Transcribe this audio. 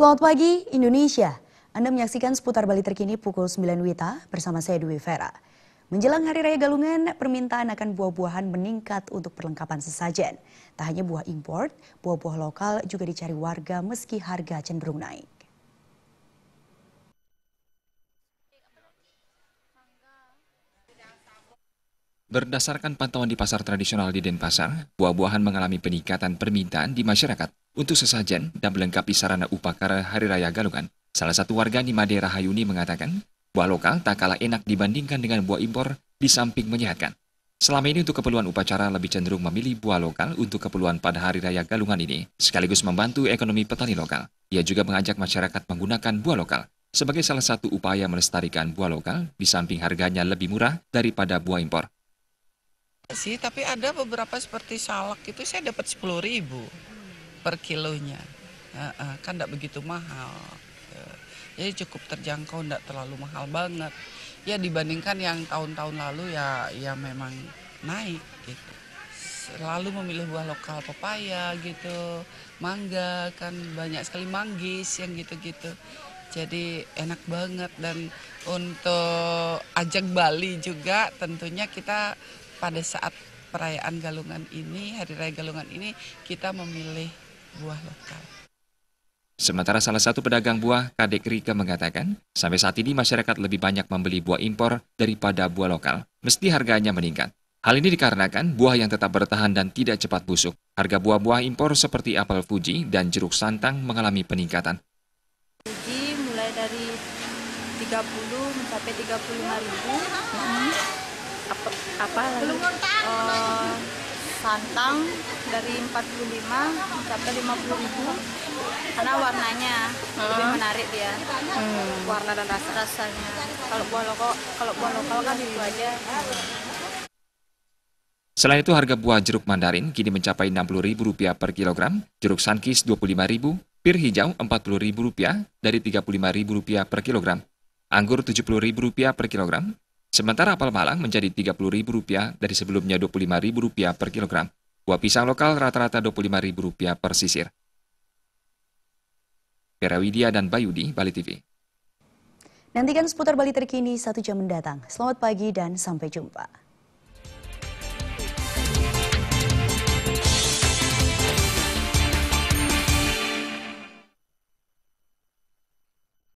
Selamat pagi Indonesia. Anda menyaksikan seputar Bali terkini pukul 9 WITA bersama saya Dewi Vera. Menjelang Hari Raya Galungan, permintaan akan buah-buahan meningkat untuk perlengkapan sesajen. Tak hanya buah impor, buah-buah lokal juga dicari warga meski harga cenderung naik. Berdasarkan pantauan di pasar tradisional di Denpasar, buah-buahan mengalami peningkatan permintaan di masyarakat untuk sesajen dan melengkapi sarana upacara Hari Raya Galungan, salah satu warga di Madeira Hayuni mengatakan, buah lokal tak kalah enak dibandingkan dengan buah impor di samping menyehatkan. Selama ini untuk keperluan upacara lebih cenderung memilih buah lokal untuk keperluan pada Hari Raya Galungan ini, sekaligus membantu ekonomi petani lokal. Ia juga mengajak masyarakat menggunakan buah lokal sebagai salah satu upaya melestarikan buah lokal di samping harganya lebih murah daripada buah impor sih tapi ada beberapa seperti salak itu saya dapat sepuluh ribu per kilonya. Uh, uh, kan tidak begitu mahal. Uh, jadi cukup terjangkau, tidak terlalu mahal banget. Ya dibandingkan yang tahun-tahun lalu ya ya memang naik gitu. Selalu memilih buah lokal pepaya gitu, mangga kan banyak sekali manggis yang gitu-gitu. Jadi enak banget dan untuk ajak Bali juga tentunya kita pada saat perayaan Galungan ini, Hari Raya Galungan ini kita memilih buah lokal. Sementara salah satu pedagang buah, Kadek Rika mengatakan, sampai saat ini masyarakat lebih banyak membeli buah impor daripada buah lokal, meski harganya meningkat. Hal ini dikarenakan buah yang tetap bertahan dan tidak cepat busuk. Harga buah-buah impor seperti apel Fuji dan jeruk santang mengalami peningkatan. Fuji mulai dari 30 mencapai 35 ribu. Mm-hmm. Apa, apa lagi? Uh, santang dari 45 sampai 50 ribu karena warnanya hmm. lebih menarik dia hmm. warna dan rasa rasanya kalau buah lokal kalau buah lokal kan itu aja Selain itu harga buah jeruk mandarin kini mencapai Rp60.000 per kilogram, jeruk sankis Rp25.000, pir hijau Rp40.000 dari Rp35.000 per kilogram, anggur Rp70.000 per kilogram, Sementara apel malang menjadi Rp30.000 dari sebelumnya Rp25.000 per kilogram. Buah pisang lokal rata-rata Rp25.000 per sisir. Vera Widya dan Bayudi, Bali TV. Nantikan seputar Bali terkini satu jam mendatang. Selamat pagi dan sampai jumpa.